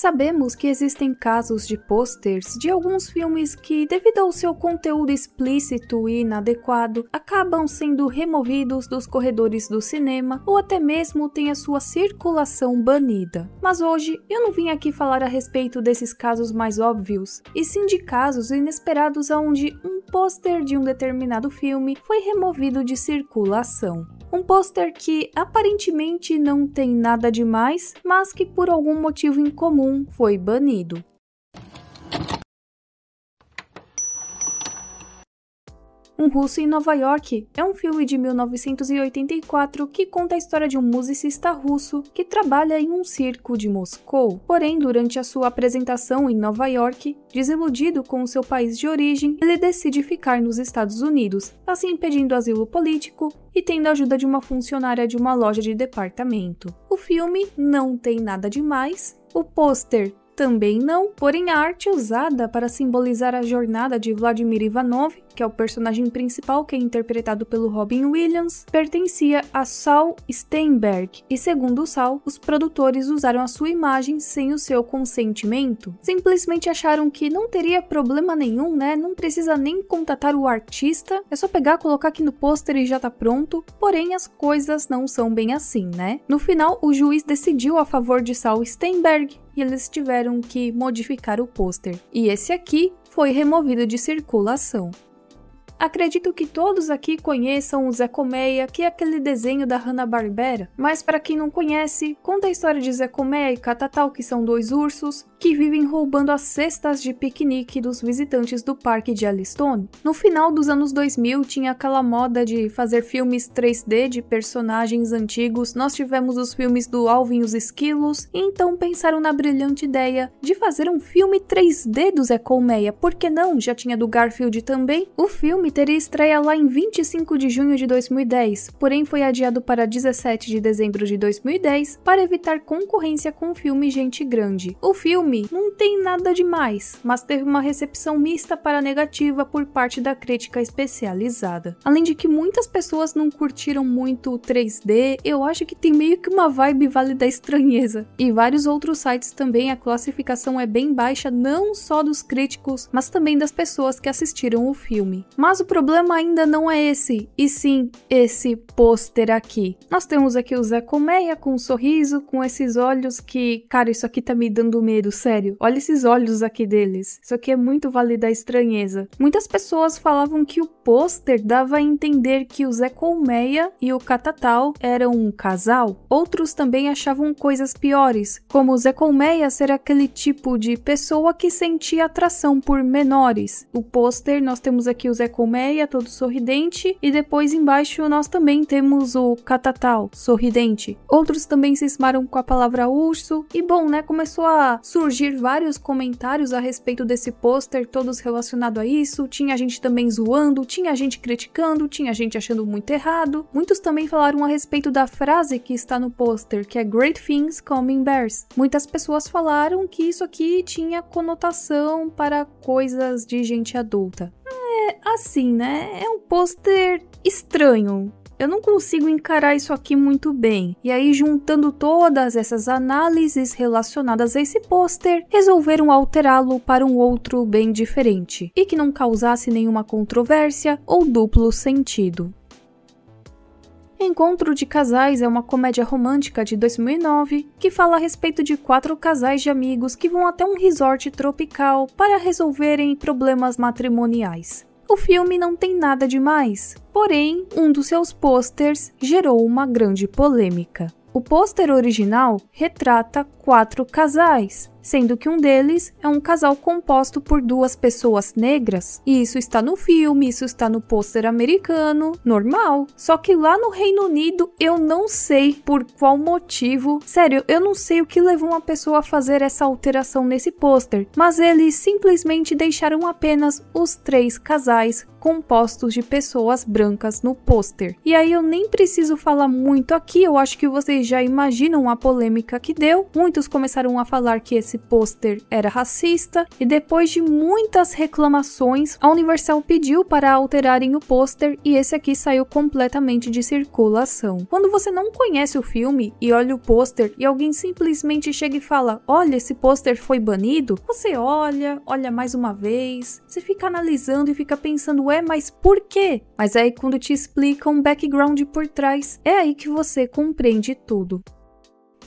Sabemos que existem casos de posters de alguns filmes que, devido ao seu conteúdo explícito e inadequado, acabam sendo removidos dos corredores do cinema ou até mesmo têm a sua circulação banida. Mas hoje eu não vim aqui falar a respeito desses casos mais óbvios, e sim de casos inesperados onde um pôster de um determinado filme foi removido de circulação. Um pôster que aparentemente não tem nada demais, mas que por algum motivo incomum foi banido. Um Russo em Nova York é um filme de 1984 que conta a história de um musicista russo que trabalha em um circo de Moscou. Porém, durante a sua apresentação em Nova York, desiludido com o seu país de origem, ele decide ficar nos Estados Unidos, assim pedindo asilo político e tendo a ajuda de uma funcionária de uma loja de departamento. O filme não tem nada demais, o pôster também não, porém a arte usada para simbolizar a jornada de Vladimir Ivanov, que é o personagem principal que é interpretado pelo Robin Williams, pertencia a Saul Steinberg, e segundo Saul, os produtores usaram a sua imagem sem o seu consentimento. Simplesmente acharam que não teria problema nenhum, né? Não precisa nem contatar o artista, é só pegar, colocar aqui no pôster e já tá pronto. Porém, as coisas não são bem assim, né? No final, o juiz decidiu a favor de Saul Steinberg, eles tiveram que modificar o pôster. E esse aqui foi removido de circulação. Acredito que todos aqui conheçam o Zé Colmeia, que é aquele desenho da Hanna-Barbera, mas para quem não conhece, conta a história de Zé Colmeia e Catatal, que são dois ursos, que vivem roubando as cestas de piquenique dos visitantes do parque de Alistone. No final dos anos 2000 tinha aquela moda de fazer filmes 3D de personagens antigos, nós tivemos os filmes do Alvin e os Esquilos, e então pensaram na brilhante ideia de fazer um filme 3D do Zé Colmeia, por que não? Já tinha do Garfield também. O filme teria estreia lá em 25 de junho de 2010, porém foi adiado para 17 de dezembro de 2010 para evitar concorrência com o filme Gente Grande. O filme filme não tem nada demais, mas teve uma recepção mista para negativa por parte da crítica especializada. Além de que muitas pessoas não curtiram muito o 3D, eu acho que tem meio que uma vibe vale da estranheza. E vários outros sites também a classificação é bem baixa, não só dos críticos, mas também das pessoas que assistiram o filme. Mas o problema ainda não é esse, e sim esse pôster aqui. Nós temos aqui o Zé Colmeia com um sorriso, com esses olhos que, cara, isso aqui tá me dando medo, sério, olha esses olhos aqui deles. Isso aqui é muito vale da estranheza. Muitas pessoas falavam que o pôster dava a entender que o Zé Colmeia e o Catatal eram um casal. Outros também achavam coisas piores, como o Zé Colmeia ser aquele tipo de pessoa que sentia atração por menores. O pôster nós temos aqui o Zé Colmeia todo sorridente e depois embaixo nós também temos o Catatal sorridente. Outros também se esmaram com a palavra urso e bom, né, começou a surgir surgir vários comentários a respeito desse pôster, todos relacionados a isso. Tinha gente também zoando, tinha gente criticando, tinha gente achando muito errado. Muitos também falaram a respeito da frase que está no pôster, que é Great Things Come in Bears. Muitas pessoas falaram que isso aqui tinha conotação para coisas de gente adulta. É assim, né? É um pôster estranho eu não consigo encarar isso aqui muito bem. E aí, juntando todas essas análises relacionadas a esse pôster, resolveram alterá-lo para um outro bem diferente e que não causasse nenhuma controvérsia ou duplo sentido. Encontro de Casais é uma comédia romântica de 2009 que fala a respeito de quatro casais de amigos que vão até um resort tropical para resolverem problemas matrimoniais. O filme não tem nada demais, porém, um dos seus posters gerou uma grande polêmica. O pôster original retrata quatro casais, sendo que um deles é um casal composto por duas pessoas negras. E isso está no filme, isso está no pôster americano, normal. Só que lá no Reino Unido eu não sei por qual motivo. Sério, eu não sei o que levou uma pessoa a fazer essa alteração nesse pôster, mas eles simplesmente deixaram apenas os três casais compostos de pessoas brancas no pôster. E aí eu nem preciso falar muito aqui, eu acho que vocês já imaginam a polêmica que deu. Muitos começaram a falar que esse pôster era racista e depois de muitas reclamações, a Universal pediu para alterarem o pôster e esse aqui saiu completamente de circulação. Quando você não conhece o filme e olha o pôster e alguém simplesmente chega e fala: "Olha, esse pôster foi banido", você olha, olha mais uma vez, você fica analisando e fica pensando ué, mas por quê? Mas é aí quando te explicam o background por trás, é aí que você compreende tudo.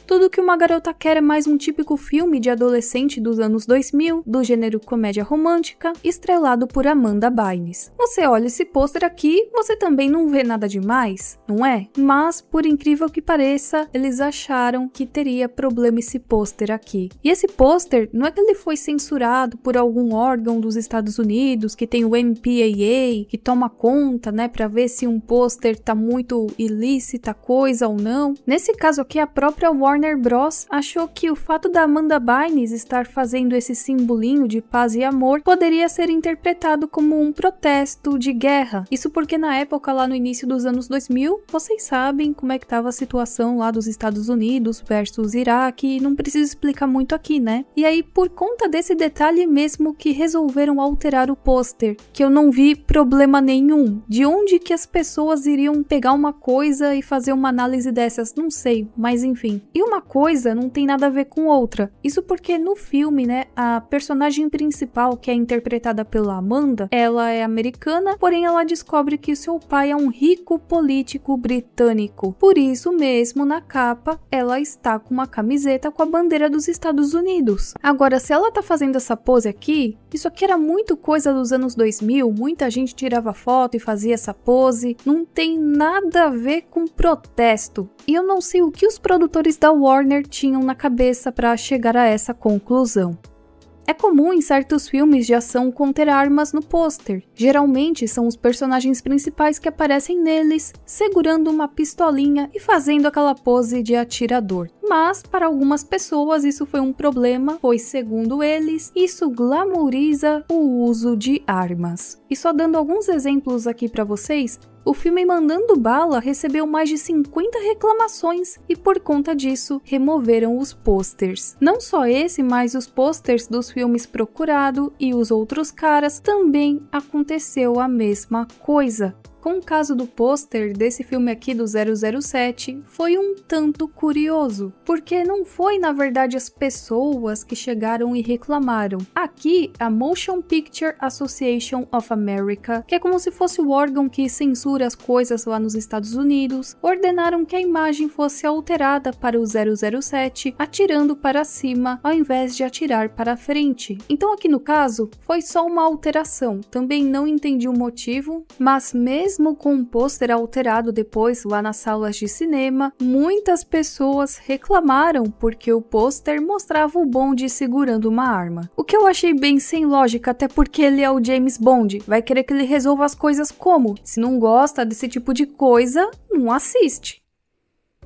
Tudo o que uma garota quer é mais um típico filme de adolescente dos anos 2000, do gênero comédia romântica, estrelado por Amanda Bynes. Você olha esse pôster aqui, você também não vê nada demais, não é? Mas, por incrível que pareça, eles acharam que teria problema esse pôster aqui. E esse pôster, não é que ele foi censurado por algum órgão dos Estados Unidos, que tem o MPAA, que toma conta, né, para ver se um pôster tá muito ilícita coisa ou não. Nesse caso aqui, a própria Warner Warner Bros. achou que o fato da Amanda Bynes estar fazendo esse simbolinho de paz e amor poderia ser interpretado como um protesto de guerra. Isso porque na época, lá no início dos anos 2000, vocês sabem como é que estava a situação lá dos Estados Unidos versus Iraque, não preciso explicar muito aqui, né? E aí, por conta desse detalhe mesmo que resolveram alterar o pôster, que eu não vi problema nenhum. De onde que as pessoas iriam pegar uma coisa e fazer uma análise dessas? Não sei, mas enfim. E uma coisa não tem nada a ver com outra. Isso porque no filme, né, a personagem principal, que é interpretada pela Amanda, ela é americana, porém ela descobre que seu pai é um rico político britânico. Por isso mesmo, na capa, ela está com uma camiseta com a bandeira dos Estados Unidos. Agora, se ela tá fazendo essa pose aqui, isso aqui era muito coisa dos anos 2000, muita gente tirava foto e fazia essa pose, não tem nada a ver com protesto. E eu não sei o que os produtores da Warner tinham na cabeça para chegar a essa conclusão. É comum em certos filmes de ação conter armas no pôster. Geralmente são os personagens principais que aparecem neles, segurando uma pistolinha e fazendo aquela pose de atirador. Mas para algumas pessoas isso foi um problema, pois segundo eles, isso glamoriza o uso de armas. E só dando alguns exemplos aqui para vocês, o filme Mandando Bala recebeu mais de 50 reclamações e, por conta disso, removeram os posters. Não só esse, mas os posters dos filmes Procurado e Os Outros Caras também aconteceu a mesma coisa com o caso do pôster desse filme aqui do 007 foi um tanto curioso, porque não foi na verdade as pessoas que chegaram e reclamaram. Aqui, a Motion Picture Association of America, que é como se fosse o órgão que censura as coisas lá nos Estados Unidos, ordenaram que a imagem fosse alterada para o 007, atirando para cima ao invés de atirar para frente. Então aqui no caso, foi só uma alteração. Também não entendi o motivo, mas mesmo mesmo com o pôster alterado depois lá nas salas de cinema, muitas pessoas reclamaram porque o pôster mostrava o Bond segurando uma arma. O que eu achei bem sem lógica, até porque ele é o James Bond. Vai querer que ele resolva as coisas como? Se não gosta desse tipo de coisa, não assiste.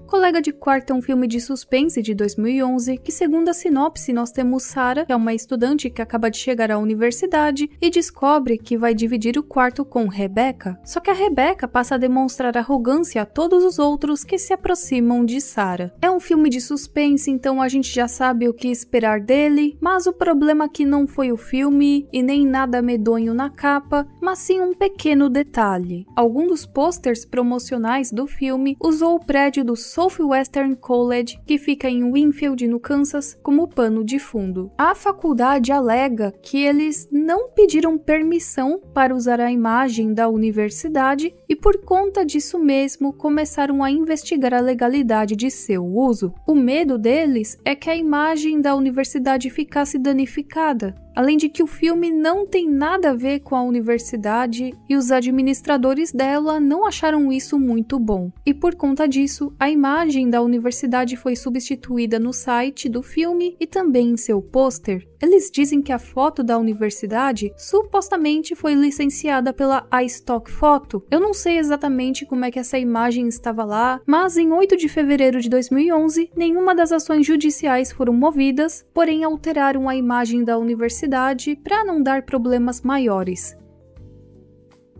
Colega de Quarto é um filme de suspense de 2011 que, segundo a sinopse, nós temos Sara, que é uma estudante que acaba de chegar à universidade e descobre que vai dividir o quarto com Rebecca. Só que a Rebecca passa a demonstrar arrogância a todos os outros que se aproximam de Sara. É um filme de suspense, então a gente já sabe o que esperar dele, mas o problema aqui é não foi o filme e nem nada medonho na capa, mas sim um pequeno detalhe. Algum dos posters promocionais do filme usou o prédio do Southwestern College, que fica em Winfield, no Kansas, como pano de fundo. A faculdade alega que eles não pediram permissão para usar a imagem da universidade e, por conta disso mesmo, começaram a investigar a legalidade de seu uso. O medo deles é que a imagem da universidade ficasse danificada, além de que o filme não tem nada a ver com a universidade e os administradores dela não acharam isso muito bom. E por conta disso, a imagem da universidade foi substituída no site do filme e também em seu pôster. Eles dizem que a foto da universidade supostamente foi licenciada pela iStock Photo. Eu não sei exatamente como é que essa imagem estava lá, mas em 8 de fevereiro de 2011, nenhuma das ações judiciais foram movidas, porém alteraram a imagem da universidade cidade para não dar problemas maiores.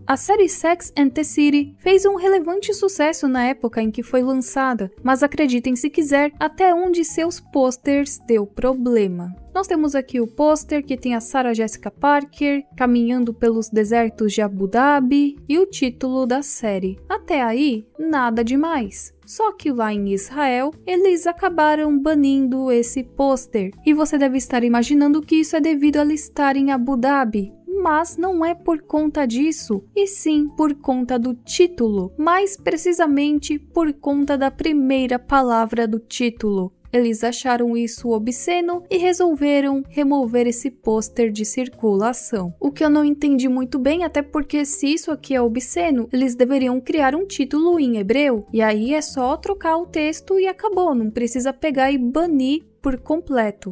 A série Sex and the City fez um relevante sucesso na época em que foi lançada, mas acreditem se quiser, até um de seus posters deu problema. Nós temos aqui o pôster que tem a Sarah Jessica Parker caminhando pelos desertos de Abu Dhabi e o título da série. Até aí, nada demais. Só que lá em Israel, eles acabaram banindo esse pôster. E você deve estar imaginando que isso é devido a ela estar em Abu Dhabi, mas não é por conta disso, e sim por conta do título, mais precisamente por conta da primeira palavra do título. Eles acharam isso obsceno e resolveram remover esse pôster de circulação. O que eu não entendi muito bem, até porque se isso aqui é obsceno, eles deveriam criar um título em hebreu. E aí é só trocar o texto e acabou, não precisa pegar e banir por completo.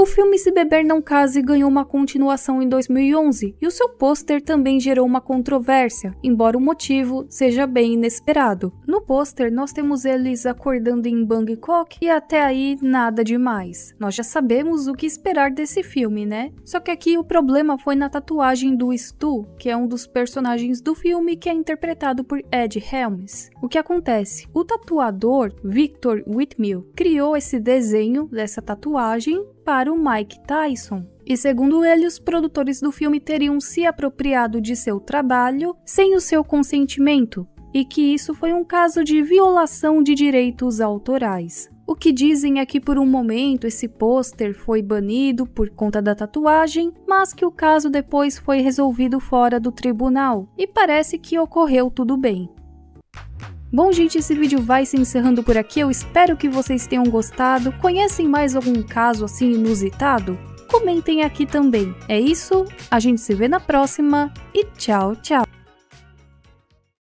O filme Se Beber Não Case ganhou uma continuação em 2011 e o seu pôster também gerou uma controvérsia, embora o motivo seja bem inesperado. No pôster, nós temos eles acordando em Bangkok e até aí nada demais. Nós já sabemos o que esperar desse filme, né? Só que aqui o problema foi na tatuagem do Stu, que é um dos personagens do filme que é interpretado por Ed Helms. O que acontece? O tatuador Victor Whitmill criou esse desenho dessa tatuagem para o Mike Tyson. E segundo ele, os produtores do filme teriam se apropriado de seu trabalho sem o seu consentimento, e que isso foi um caso de violação de direitos autorais. O que dizem é que por um momento esse pôster foi banido por conta da tatuagem, mas que o caso depois foi resolvido fora do tribunal e parece que ocorreu tudo bem. Bom, gente, esse vídeo vai se encerrando por aqui. Eu espero que vocês tenham gostado. Conhecem mais algum caso assim inusitado? Comentem aqui também. É isso, a gente se vê na próxima e tchau, tchau!